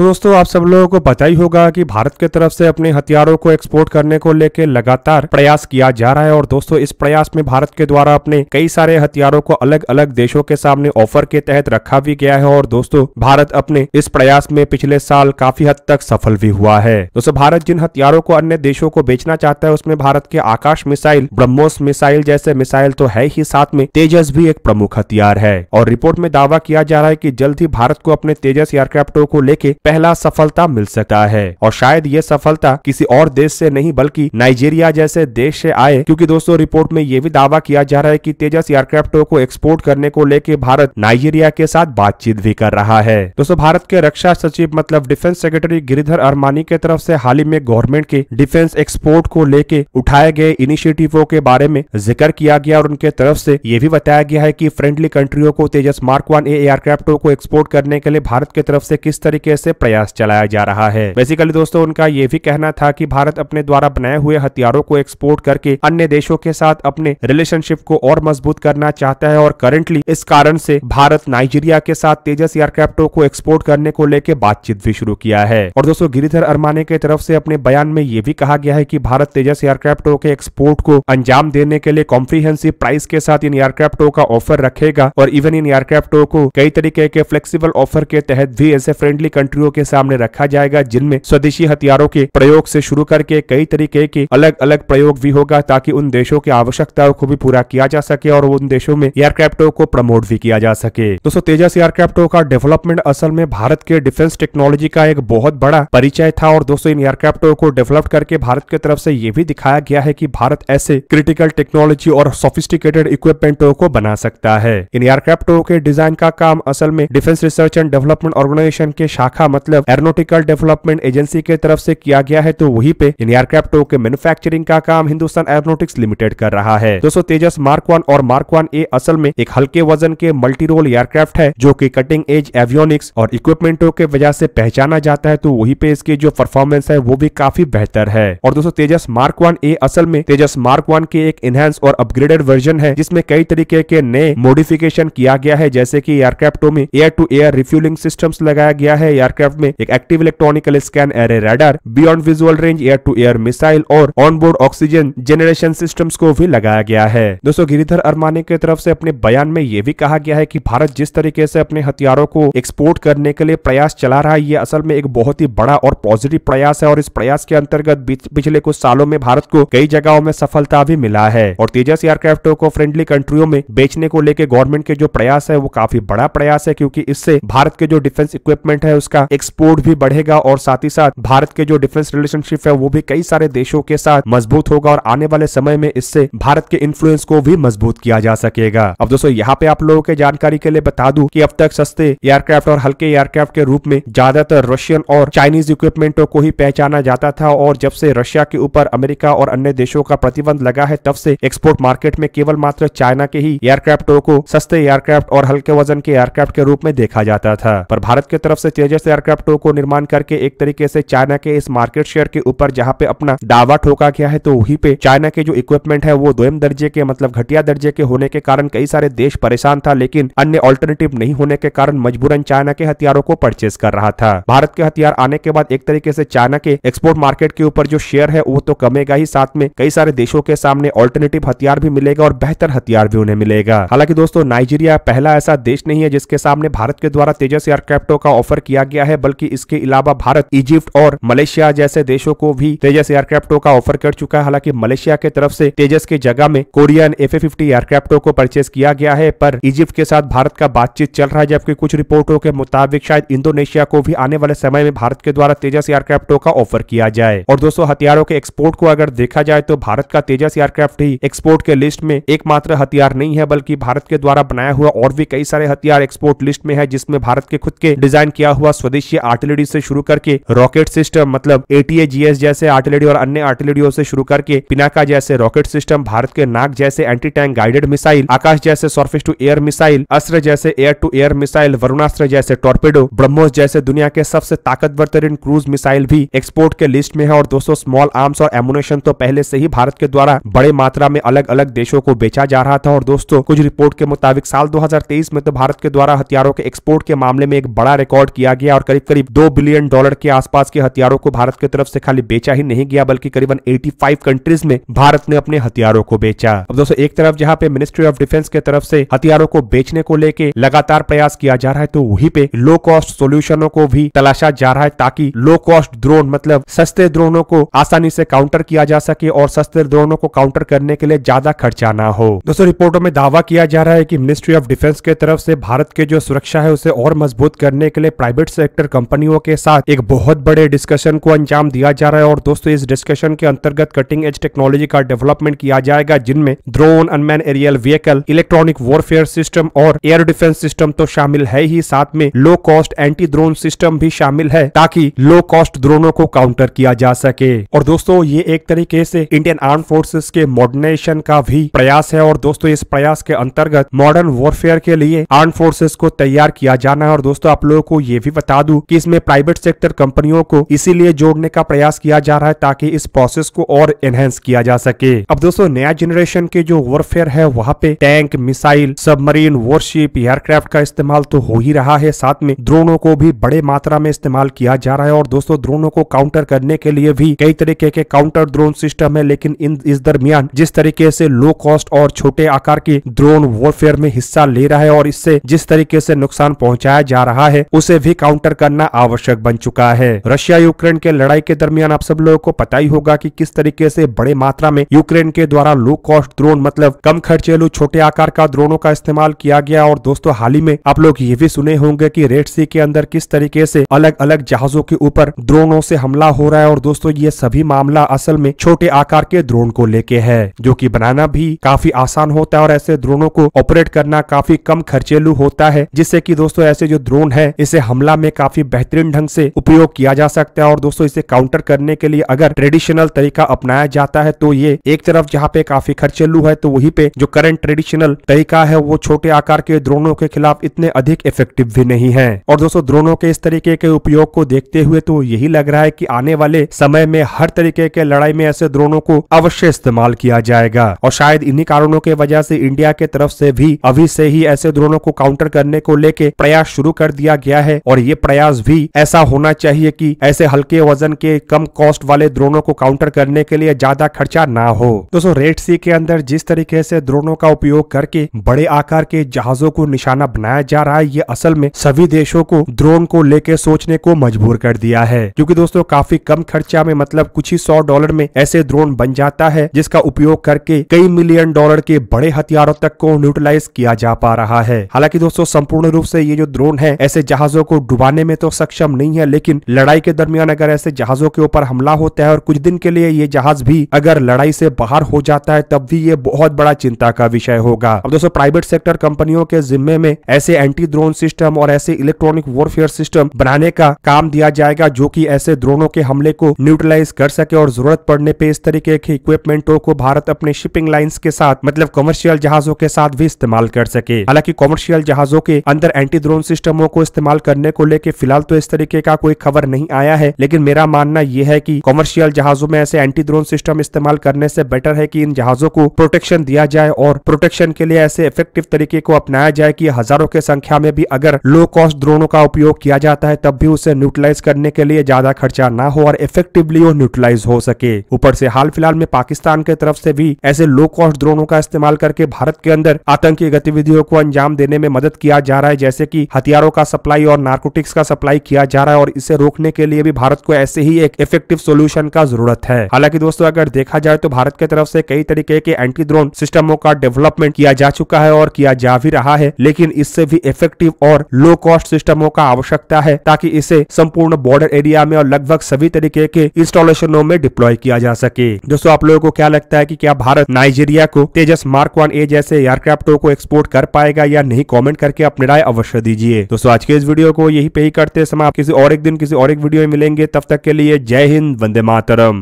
तो दोस्तों आप सब लोगों को पता ही होगा कि भारत की तरफ से अपने हथियारों को एक्सपोर्ट करने को लेकर लगातार प्रयास किया जा रहा है और दोस्तों इस प्रयास में भारत के द्वारा अपने कई सारे हथियारों को अलग अलग देशों के सामने ऑफर के तहत रखा भी गया है और दोस्तों भारत अपने इस प्रयास में पिछले साल काफी हद तक सफल भी हुआ है दोस्तों भारत जिन हथियारों को अन्य देशों को बेचना चाहता है उसमें भारत के आकाश मिसाइल ब्रह्मोस मिसाइल जैसे मिसाइल तो है ही साथ में तेजस भी एक प्रमुख हथियार है और रिपोर्ट में दावा किया जा रहा है की जल्द ही भारत को अपने तेजस एयरक्राफ्टों को लेकर पहला सफलता मिल सकता है और शायद ये सफलता किसी और देश से नहीं बल्कि नाइजीरिया जैसे देश से आए क्योंकि दोस्तों रिपोर्ट में ये भी दावा किया जा रहा है कि तेजस एयरक्राफ्टों को एक्सपोर्ट करने को लेकर भारत नाइजीरिया के साथ बातचीत भी कर रहा है दोस्तों भारत के रक्षा सचिव मतलब डिफेंस सेक्रेटरी गिरिधर अरमानी के तरफ ऐसी हाल ही में गवर्नमेंट के डिफेंस एक्सपोर्ट को लेके उठाए गए इनिशिएटिवों के बारे में जिक्र किया गया और उनके तरफ से ये भी बताया गया है कि फ्रेंडली कंट्रियों को तेजस मार्क वन एयरक्राफ्ट एयरक्राफ्टों को एक्सपोर्ट करने के लिए भारत के तरफ से किस तरीके से प्रयास चलाया जा रहा है बेसिकली दोस्तों उनका ये भी कहना था की भारत अपने द्वारा बनाए हुए हथियारों को एक्सपोर्ट करके अन्य देशों के साथ अपने रिलेशनशिप को और मजबूत करना चाहता है और करेंटली इस कारण से भारत नाइजीरिया के साथ तेजस एयरक्राफ्टों को एक्सपोर्ट करने को लेकर बातचीत भी शुरू किया है और दोस्तों गिरिधर अरमाने के तरफ से अपने बयान में ये भी कहा गया है कि भारत तेजस एयरक्राफ्टों के एक्सपोर्ट को अंजाम देने के लिए कॉम्प्रीहेंसिव प्राइस के साथ इन एयरक्राफ्टों का ऑफर रखेगा और इवन इन एयरक्राफ्टों को कई तरीके के फ्लेक्सीबल ऑफर के तहत भी ऐसे फ्रेंडली कंट्री मिलिट्रियों के सामने रखा जाएगा जिनमें स्वदेशी हथियारों के प्रयोग से शुरू करके कई तरीके के अलग अलग प्रयोग भी होगा ताकि उन देशों की आवश्यकताओं को भी पूरा किया जा सके और उन देशों में एयरक्राफ्टों को प्रमोट भी किया जा सके दोस्तों तेजस एयरक्राफ्टों का डेवलपमेंट असल में भारत के डिफेंस टेक्नोलॉजी का एक बहुत बड़ा परिचय था और दोस्तों इन एयरक्राफ्टों को डेवलप करके भारत की तरफ से ये भी दिखाया गया है की भारत ऐसे क्रिटिकल टेक्नोलॉजी और सोफिस्टिकेटेड इक्विपमेंटो को बना सकता है इन एयरक्राफ्टों के डिजाइन का काम असल में defence research and development organisation के शाखा मतलब एरोनोटिकल डेवलपमेंट एजेंसी के तरफ से किया गया है तो वही पे इन एयरक्राफ्ट के मैन्युफैक्चरिंग का काम हिंदुस्तान एरोनोटिक्स लिमिटेड कर रहा है दोस्तों तेजस मार्क वन और मार्क वन ए असल में एक हल्के वजन के मल्टी रोल एयरक्राफ्ट है जो की कटिंग एज एवियोनिक्स और इक्विपमेंटो के वजह से पहचाना जाता है तो वही पे इसकी जो परफॉर्मेंस है वो भी काफी बेहतर है और दोस्तों तेजस मार्क वन ए असल में तेजस मार्क वन के एक इनहेंस और अपग्रेडेड वर्जन है जिसमें कई तरीके के नए मॉडिफिकेशन किया गया है जैसे की एयरक्राफ्टों में air to air refuelling systems लगाया गया है एयरक्राफ्ट एयरक्राफ्ट में एक active electronical scan array radar beyond visual range air to air missile और ऑनबोर्ड ऑक्सीजन जनरेशन सिस्टम को भी लगाया गया है दोस्तों गिरिधर अरमानी की तरफ ऐसी अपने बयान में ये भी कहा गया है की भारत जिस तरीके से अपने हथियारों को एक्सपोर्ट करने के लिए प्रयास चला रहा है ये असल में एक बहुत ही बड़ा और पॉजिटिव प्रयास है और इस प्रयास के अंतर्गत पिछले कुछ सालों में भारत को कई जगहों में सफलता भी मिला है और तेजस एयरक्राफ्टों को फ्रेंडली कंट्रियों में बेचने को लेकर गवर्नमेंट के जो प्रयास है वो काफी बड़ा प्रयास है क्योंकि इससे भारत के जो डिफेंस इक्विपमेंट है उसका एक्सपोर्ट भी बढ़ेगा और साथ ही साथ भारत के जो डिफेंस रिलेशनशिप है वो भी कई सारे देशों के साथ मजबूत होगा और आने वाले समय में इससे भारत के इन्फ्लुएंस को भी मजबूत किया जा सकेगा अब दोस्तों यहाँ पे आप लोगों के जानकारी के लिए बता दू की अब तक सस्ते एयरक्राफ्ट और हल्के एयरक्राफ्ट के रूप में ज्यादातर रशियन और चाइनीज इक्विपमेंटों को ही पहचाना जाता था और जब से रशिया के ऊपर अमेरिका और अन्य देशों का प्रतिबंध लगा है तब से एक्सपोर्ट मार्केट में केवल मात्र चाइना के ही एयरक्राफ्टों को सस्ते एयरक्राफ्ट और हल्के वजन के एयरक्राफ्ट के रूप में देखा जाता था पर भारत की तरफ से तेजस एयर एयरक्राफ्टों को निर्माण करके एक तरीके से चाइना के इस मार्केट शेयर के ऊपर जहाँ पे अपना दावा ठोका गया है तो वहीं पे चाइना के जो इक्विपमेंट है वो दोयम दर्जे के मतलब घटिया दर्जे के होने के कारण कई सारे देश परेशान था लेकिन अन्य ऑल्टरनेटिव नहीं होने के कारण मजबूरन चाइना के हथियारों को परचेज कर रहा था भारत के हथियार आने के बाद एक तरीके से चाइना के एक्सपोर्ट मार्केट के ऊपर जो शेयर है वो तो कमेगा ही साथ में कई सारे देशों के सामने ऑल्टरनेटिव हथियार भी मिलेगा और बेहतर हथियार भी उन्हें मिलेगा हालांकि दोस्तों नाइजीरिया पहला ऐसा देश नहीं है जिसके सामने भारत के द्वारा तेजस एयरक्राफ्टों का ऑफर किया गया है है बल्कि इसके अलावा भारत इजिप्ट और मलेशिया जैसे देशों को भी तेजस एयरक्राफ्टों का ऑफर कर चुका है हालांकि मलेशिया के तरफ से तेजस के जगह में कोरियन एफ फिफ्टी एयरक्राफ्टों को परचेज किया गया है पर इजिप्ट के साथ भारत का बातचीत चल रहा है जबकि कुछ रिपोर्टों के मुताबिक शायद इंडोनेशिया को भी आने वाले समय में भारत के द्वारा तेजस एयरक्राफ्टों का ऑफर किया जाए और दोस्तों हथियारों के एक्सपोर्ट को अगर देखा जाए तो भारत का तेजस एयरक्राफ्ट ही एक्सपोर्ट के लिस्ट में एकमात्र हथियार नहीं है बल्कि भारत के द्वारा बनाया हुआ और भी कई सारे हथियार एक्सपोर्ट लिस्ट में है जिसमें भारत के खुद के डिजाइन किया हुआ स्वदेश स्वदेशी आर्टिलरी से शुरू करके रॉकेट सिस्टम मतलब एटीए जीएस जैसे आर्टिलरी और अन्य आर्टिलरियों से शुरू करके पिनाका जैसे रॉकेट सिस्टम भारत के नाग जैसे anti tank guided missile Akash जैसे surface to air missile Astra जैसे air to air missile Varunastra जैसे टॉर्पेडो ब्रह्मोस जैसे दुनिया के सबसे ताकतवर तरीन क्रूज मिसाइल भी एक्सपोर्ट के लिस्ट में है और दोस्तों स्मॉल आर्म्स और एमुनेशन तो पहले से ही भारत के द्वारा बड़े मात्रा में अलग अलग देशों को बेचा जा रहा था और दोस्तों कुछ रिपोर्ट के मुताबिक साल 2023 में तो भारत के द्वारा हथियारों के एक्सपोर्ट के मामले में एक बड़ा रिकॉर्ड किया गया और करीब करीब दो बिलियन डॉलर के आसपास के हथियारों को भारत की तरफ से खाली बेचा ही नहीं गया बल्कि करीबन 85 कंट्रीज में भारत ने अपने हथियारों को बेचा अब दोस्तों एक तरफ जहाँ पे मिनिस्ट्री ऑफ डिफेंस के तरफ से हथियारों को बेचने को लेके लगातार प्रयास किया जा रहा है तो वही पे लो कॉस्ट सोल्यूशनों को भी तलाशा जा रहा है ताकि लो कॉस्ट ड्रोन मतलब सस्ते ड्रोनों को आसानी से काउंटर किया जा सके और सस्ते ड्रोनों को काउंटर करने के लिए ज्यादा खर्चा ना हो दोस्तों रिपोर्टों में दावा किया जा रहा है की मिनिस्ट्री ऑफ डिफेंस के तरफ से भारत के जो सुरक्षा है उसे और मजबूत करने के लिए प्राइवेट से सेक्टर कंपनियों के साथ एक बहुत बड़े डिस्कशन को अंजाम दिया जा रहा है और दोस्तों इस डिस्कशन के अंतर्गत कटिंग एज टेक्नोलॉजी का डेवलपमेंट किया जाएगा जिनमें drone unmanned aerial vehicle electronic warfare system और एयर डिफेंस सिस्टम तो शामिल है ही साथ में low cost anti drone system भी शामिल है ताकि लो कॉस्ट ड्रोनों को काउंटर किया जा सके और दोस्तों ये एक तरीके से इंडियन आर्म फोर्सेस के मॉडर्नाइजेशन का भी प्रयास है और दोस्तों इस प्रयास के अंतर्गत मॉडर्न वॉरफेयर के लिए आर्म फोर्सेस को तैयार किया जाना है और दोस्तों आप लोगों को ये भी बता बता दूं कि इसमें प्राइवेट सेक्टर कंपनियों को इसीलिए जोड़ने का प्रयास किया जा रहा है ताकि इस प्रोसेस को और एनहेंस किया जा सके अब दोस्तों नया जनरेशन के जो वॉरफेयर है वहाँ पे tank missile submarine warship aircraft का इस्तेमाल तो हो ही रहा है साथ में ड्रोनों को भी बड़े मात्रा में इस्तेमाल किया जा रहा है और दोस्तों ड्रोनों को काउंटर करने के लिए भी कई तरीके के काउंटर ड्रोन सिस्टम है लेकिन इन इस दरमियान जिस तरीके से लो कॉस्ट और छोटे आकार के ड्रोन वॉरफेयर में हिस्सा ले रहा है और इससे जिस तरीके से नुकसान पहुंचाया जा रहा है उसे भी काउंटर मिलकर करना आवश्यक बन चुका है रशिया यूक्रेन के लड़ाई के दरमियान आप सब लोगों को पता ही होगा कि किस तरीके से बड़े मात्रा में यूक्रेन के द्वारा लो कॉस्ट ड्रोन मतलब कम खर्चेलू छोटे आकार का ड्रोनों का इस्तेमाल किया गया और दोस्तों हाल ही में आप लोग ये भी सुने होंगे की रेड सी के अंदर किस तरीके ऐसी अलग अलग जहाजों के ऊपर ड्रोनों से हमला हो रहा है और दोस्तों ये सभी मामला असल में छोटे आकार के ड्रोन को लेके है जो की बनाना भी काफी आसान होता है और ऐसे ड्रोनों को ऑपरेट करना काफी कम खर्चेलू होता है जिससे की दोस्तों ऐसे जो ड्रोन है इसे हमला में काफी बेहतरीन ढंग से उपयोग किया जा सकता है और दोस्तों इसे काउंटर करने के लिए अगर ट्रेडिशनल तरीका अपनाया जाता है तो ये एक तरफ जहाँ पे काफी खर्चेलू है तो वही पे जो करंट ट्रेडिशनल तरीका है वो छोटे आकार के द्रोणों के खिलाफ इतने अधिक इफेक्टिव भी नहीं है और दोस्तों द्रोणों के इस तरीके के उपयोग को देखते हुए तो यही लग रहा है की आने वाले समय में हर तरीके के लड़ाई में ऐसे द्रोणों को अवश्य इस्तेमाल किया जाएगा और शायद इन्हीं कारणों के वजह से इंडिया के तरफ से भी अभी से ही ऐसे द्रोणों को काउंटर करने को लेके प्रयास शुरू कर दिया गया है और ये प्रयास भी ऐसा होना चाहिए कि ऐसे हल्के वजन के कम कॉस्ट वाले ड्रोनों को काउंटर करने के लिए ज्यादा खर्चा ना हो दोस्तों रेड सी के अंदर जिस तरीके से ड्रोनों का उपयोग करके बड़े आकार के जहाजों को निशाना बनाया जा रहा है ये असल में सभी देशों को ड्रोन को लेके सोचने को मजबूर कर दिया है क्योंकि दोस्तों काफी कम खर्चा में मतलब कुछ ही सौ डॉलर में ऐसे ड्रोन बन जाता है जिसका उपयोग करके कई मिलियन डॉलर के बड़े हथियारों तक को न्यूट्रलाइज किया जा पा रहा है हालांकि दोस्तों संपूर्ण रूप से ये जो ड्रोन है ऐसे जहाजों को डुबाने करने में तो सक्षम नहीं है लेकिन लड़ाई के दरमियान अगर ऐसे जहाजों के ऊपर हमला होता है और कुछ दिन के लिए ये जहाज भी अगर लड़ाई से बाहर हो जाता है तब भी ये बहुत बड़ा चिंता का विषय होगा अब दोस्तों प्राइवेट सेक्टर कंपनियों के जिम्मे में ऐसे एंटी ड्रोन सिस्टम और ऐसे इलेक्ट्रॉनिक वॉरफेयर सिस्टम बनाने का काम दिया जाएगा जो की ऐसे ड्रोनों के हमले को न्यूट्रलाइज कर सके और जरूरत पड़ने पे इस तरीके के इक्विपमेंटो को भारत अपने शिपिंग लाइन्स के साथ मतलब कमर्शियल जहाजों के साथ भी इस्तेमाल कर सके हालांकि कमर्शियल जहाजों के अंदर एंटी ड्रोन सिस्टमों को इस्तेमाल करने को लेकर देखिए फिलहाल तो इस तरीके का कोई खबर नहीं आया है लेकिन मेरा मानना यह है कि कॉमर्शियल जहाजों में ऐसे एंटी ड्रोन सिस्टम इस्तेमाल करने से बेटर है कि इन जहाजों को प्रोटेक्शन दिया जाए और प्रोटेक्शन के लिए ऐसे इफेक्टिव तरीके को अपनाया जाए कि हजारों के संख्या में भी अगर लो कॉस्ट ड्रोनों का उपयोग किया जाता है तब भी उसे न्यूटिलाइज करने के लिए ज्यादा खर्चा ना हो और इफेक्टिवली वो न्यूटिलाइज हो सके ऊपर से हाल फिलहाल में पाकिस्तान की तरफ से भी ऐसे लो कॉस्ट ड्रोनों का इस्तेमाल करके भारत के अंदर आतंकी गतिविधियों को अंजाम देने में मदद किया जा रहा है जैसे की हथियारों का सप्लाई और नार्कोटिक्स का सप्लाई किया जा रहा है और इसे रोकने के लिए भी भारत को ऐसे ही एक इफेक्टिव सोल्यूशन का जरूरत है हालांकि दोस्तों अगर देखा जाए तो भारत की तरफ से कई तरीके के एंटी ड्रोन सिस्टमों का डेवलपमेंट किया जा चुका है और किया जा भी रहा है लेकिन इससे भी इफेक्टिव और लो कॉस्ट सिस्टमों का आवश्यकता है ताकि इसे संपूर्ण बॉर्डर एरिया में और लगभग सभी तरीके के इंस्टॉलेशनों में डिप्लॉय किया जा सके दोस्तों आप लोगों को क्या लगता है की क्या भारत नाइजीरिया को तेजस मार्क वन ए जैसे एयरक्राफ्टों को एक्सपोर्ट कर पाएगा या नहीं कॉमेंट करके अपनी राय अवश्य दीजिए दोस्तों आज के इस वीडियो को यही पे ही करते समय आप किसी और एक दिन किसी और एक वीडियो में मिलेंगे तब तक के लिए जय हिंद वंदे मातरम